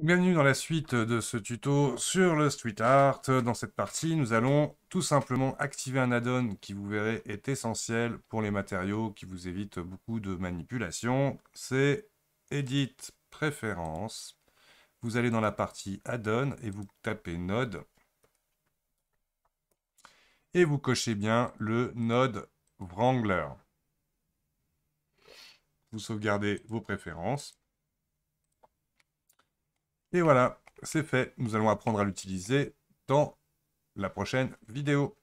Bienvenue dans la suite de ce tuto sur le street art. Dans cette partie, nous allons tout simplement activer un add-on qui, vous verrez, est essentiel pour les matériaux, qui vous évitent beaucoup de manipulation. C'est Edit Préférences. Vous allez dans la partie add-on et vous tapez Node. Et vous cochez bien le Node Wrangler. Vous sauvegardez vos préférences. Et voilà, c'est fait. Nous allons apprendre à l'utiliser dans la prochaine vidéo.